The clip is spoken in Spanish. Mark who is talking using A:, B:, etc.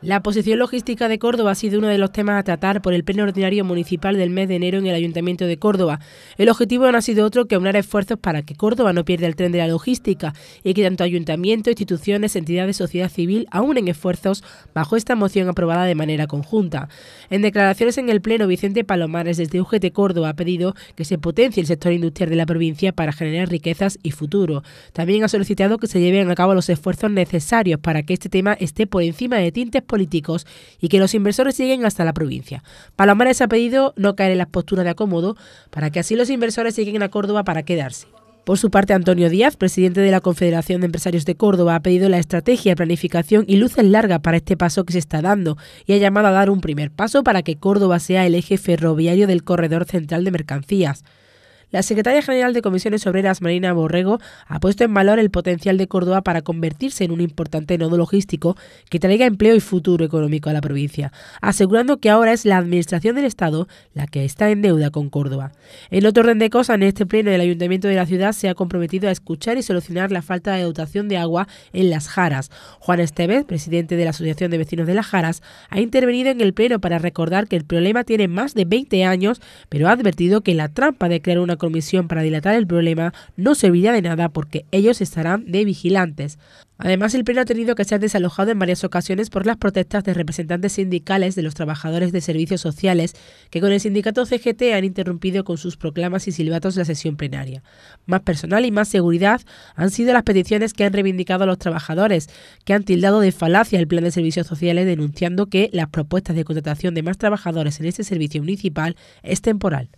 A: La posición logística de Córdoba ha sido uno de los temas a tratar por el Pleno Ordinario Municipal del mes de enero en el Ayuntamiento de Córdoba. El objetivo no ha sido otro que aunar esfuerzos para que Córdoba no pierda el tren de la logística y que tanto ayuntamiento, instituciones, entidades, sociedad civil aunen esfuerzos bajo esta moción aprobada de manera conjunta. En declaraciones en el Pleno, Vicente Palomares desde UGT Córdoba ha pedido que se potencie el sector industrial de la provincia para generar riquezas y futuro. También ha solicitado que se lleven a cabo los esfuerzos necesarios para que este tema esté por encima de tintes políticos y que los inversores siguen hasta la provincia. Palomares ha pedido no caer en las posturas de acomodo para que así los inversores lleguen a Córdoba para quedarse. Por su parte, Antonio Díaz, presidente de la Confederación de Empresarios de Córdoba, ha pedido la estrategia, planificación y luces largas para este paso que se está dando y ha llamado a dar un primer paso para que Córdoba sea el eje ferroviario del corredor central de mercancías. La secretaria general de Comisiones Obreras, Marina Borrego, ha puesto en valor el potencial de Córdoba para convertirse en un importante nodo logístico que traiga empleo y futuro económico a la provincia, asegurando que ahora es la Administración del Estado la que está en deuda con Córdoba. En otro orden de cosas, en este pleno del Ayuntamiento de la ciudad se ha comprometido a escuchar y solucionar la falta de dotación de agua en las Jaras. Juan Estevez, presidente de la Asociación de Vecinos de las Jaras, ha intervenido en el pleno para recordar que el problema tiene más de 20 años, pero ha advertido que la trampa de crear una comisión para dilatar el problema no servirá de nada porque ellos estarán de vigilantes. Además, el pleno ha tenido que ser desalojado en varias ocasiones por las protestas de representantes sindicales de los trabajadores de servicios sociales que con el sindicato CGT han interrumpido con sus proclamas y silbatos la sesión plenaria. Más personal y más seguridad han sido las peticiones que han reivindicado los trabajadores, que han tildado de falacia el plan de servicios sociales denunciando que las propuestas de contratación de más trabajadores en este servicio municipal es temporal.